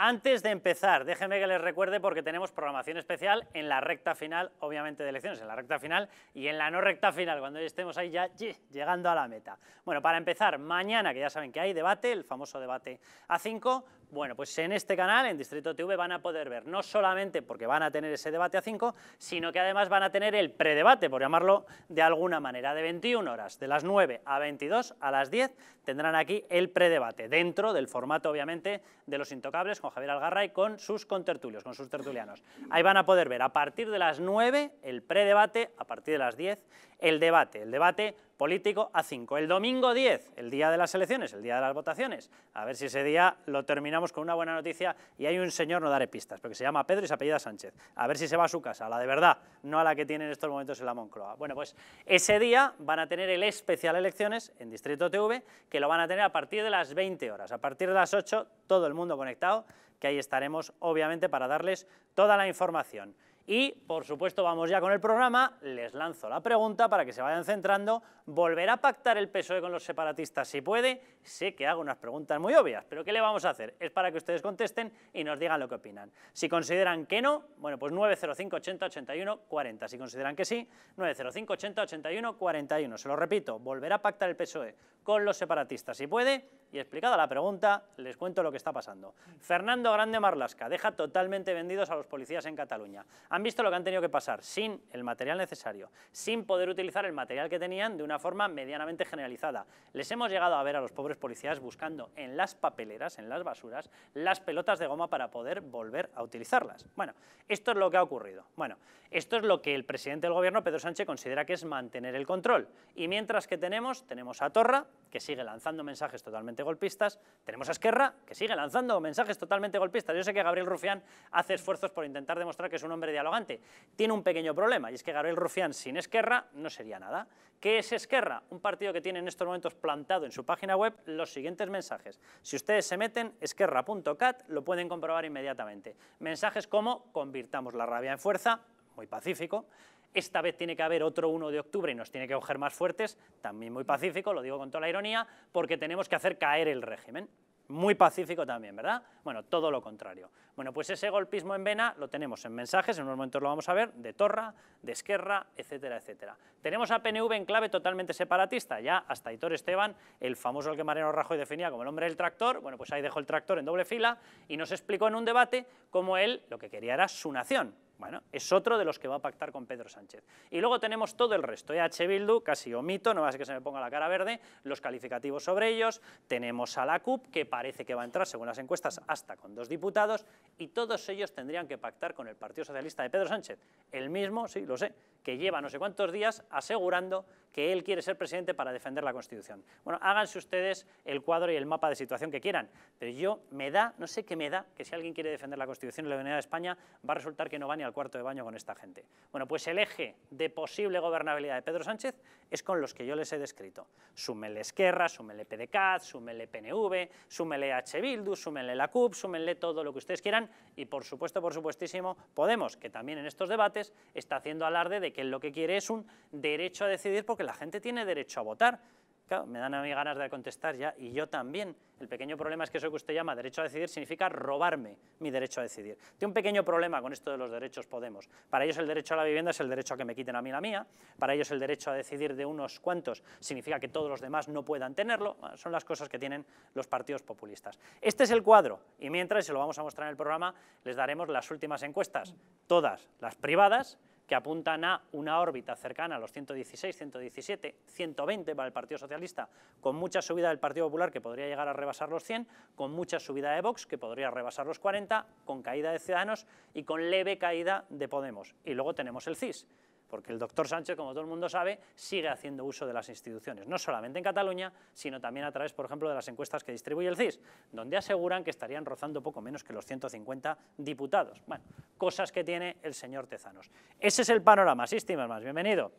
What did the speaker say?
Antes de empezar, déjenme que les recuerde porque tenemos programación especial en la recta final, obviamente, de elecciones, en la recta final y en la no recta final, cuando estemos ahí ya llegando a la meta. Bueno, para empezar, mañana, que ya saben que hay debate, el famoso debate A5, bueno, pues en este canal, en Distrito TV, van a poder ver, no solamente porque van a tener ese debate a 5, sino que además van a tener el predebate, por llamarlo de alguna manera, de 21 horas, de las 9 a 22, a las 10, tendrán aquí el predebate, dentro del formato, obviamente, de los intocables, con Javier Algarray, con sus contertulios, con sus tertulianos. Ahí van a poder ver a partir de las 9 el predebate, a partir de las 10 el debate, el debate político a 5. El domingo 10, el día de las elecciones, el día de las votaciones. A ver si ese día lo terminamos con una buena noticia y hay un señor, no daré pistas, porque se llama Pedro y se apellida Sánchez. A ver si se va a su casa, a la de verdad, no a la que tiene en estos momentos en la Moncloa. Bueno, pues ese día van a tener el especial elecciones en Distrito TV, que lo van a tener a partir de las 20 horas. A partir de las 8, todo el mundo conectado, que ahí estaremos, obviamente, para darles toda la información. Y, por supuesto, vamos ya con el programa. Les lanzo la pregunta para que se vayan centrando. ¿Volverá a pactar el PSOE con los separatistas si puede? Sé que hago unas preguntas muy obvias, pero ¿qué le vamos a hacer? Es para que ustedes contesten y nos digan lo que opinan. Si consideran que no, bueno, pues 905 80 81 40. Si consideran que sí, 905 41. Se lo repito, ¿volverá a pactar el PSOE con los separatistas. Si puede, y explicada la pregunta, les cuento lo que está pasando. Fernando Grande Marlasca deja totalmente vendidos a los policías en Cataluña. Han visto lo que han tenido que pasar, sin el material necesario, sin poder utilizar el material que tenían de una forma medianamente generalizada. Les hemos llegado a ver a los pobres policías buscando en las papeleras, en las basuras, las pelotas de goma para poder volver a utilizarlas. Bueno, esto es lo que ha ocurrido. Bueno, esto es lo que el presidente del gobierno, Pedro Sánchez, considera que es mantener el control. Y mientras que tenemos, tenemos a Torra, que sigue lanzando mensajes totalmente golpistas, tenemos a Esquerra, que sigue lanzando mensajes totalmente golpistas. Yo sé que Gabriel Rufián hace esfuerzos por intentar demostrar que es un hombre dialogante. Tiene un pequeño problema, y es que Gabriel Rufián sin Esquerra no sería nada. ¿Qué es Esquerra? Un partido que tiene en estos momentos plantado en su página web los siguientes mensajes. Si ustedes se meten, esquerra.cat, lo pueden comprobar inmediatamente. Mensajes como convirtamos la rabia en fuerza, muy pacífico, esta vez tiene que haber otro 1 de octubre y nos tiene que coger más fuertes, también muy pacífico, lo digo con toda la ironía, porque tenemos que hacer caer el régimen. Muy pacífico también, ¿verdad? Bueno, todo lo contrario. Bueno, pues ese golpismo en vena lo tenemos en mensajes, en unos momentos lo vamos a ver, de Torra, de Esquerra, etcétera, etcétera. Tenemos a PNV en clave totalmente separatista, ya hasta Hitor Esteban, el famoso que Mariano Rajoy definía como el hombre del tractor, bueno, pues ahí dejó el tractor en doble fila y nos explicó en un debate cómo él lo que quería era su nación, bueno, es otro de los que va a pactar con Pedro Sánchez. Y luego tenemos todo el resto, EH Bildu, casi omito, no va a ser que se me ponga la cara verde, los calificativos sobre ellos, tenemos a la CUP, que parece que va a entrar, según las encuestas, hasta con dos diputados, y todos ellos tendrían que pactar con el Partido Socialista de Pedro Sánchez, el mismo, sí, lo sé, que lleva no sé cuántos días asegurando que él quiere ser presidente para defender la Constitución. Bueno, háganse ustedes el cuadro y el mapa de situación que quieran, pero yo me da, no sé qué me da, que si alguien quiere defender la Constitución y la unidad de España, va a resultar que no va ni a cuarto de baño con esta gente. Bueno, pues el eje de posible gobernabilidad de Pedro Sánchez es con los que yo les he descrito. Súmenle Esquerra, súmenle PDCAT, súmenle PNV, súmenle H. súmenle la CUP, súmenle todo lo que ustedes quieran y por supuesto, por supuestísimo, Podemos, que también en estos debates está haciendo alarde de que lo que quiere es un derecho a decidir porque la gente tiene derecho a votar me dan a mí ganas de contestar ya, y yo también. El pequeño problema es que eso que usted llama derecho a decidir significa robarme mi derecho a decidir. Tengo un pequeño problema con esto de los derechos Podemos. Para ellos el derecho a la vivienda es el derecho a que me quiten a mí la mía, para ellos el derecho a decidir de unos cuantos significa que todos los demás no puedan tenerlo, ah, son las cosas que tienen los partidos populistas. Este es el cuadro, y mientras, se lo vamos a mostrar en el programa, les daremos las últimas encuestas, todas las privadas, que apuntan a una órbita cercana a los 116, 117, 120 para el Partido Socialista, con mucha subida del Partido Popular que podría llegar a rebasar los 100, con mucha subida de Vox que podría rebasar los 40, con caída de Ciudadanos y con leve caída de Podemos. Y luego tenemos el CIS, porque el doctor Sánchez, como todo el mundo sabe, sigue haciendo uso de las instituciones, no solamente en Cataluña, sino también a través, por ejemplo, de las encuestas que distribuye el CIS, donde aseguran que estarían rozando poco menos que los 150 diputados. Bueno, cosas que tiene el señor Tezanos. Ese es el panorama. Sí, más bienvenido.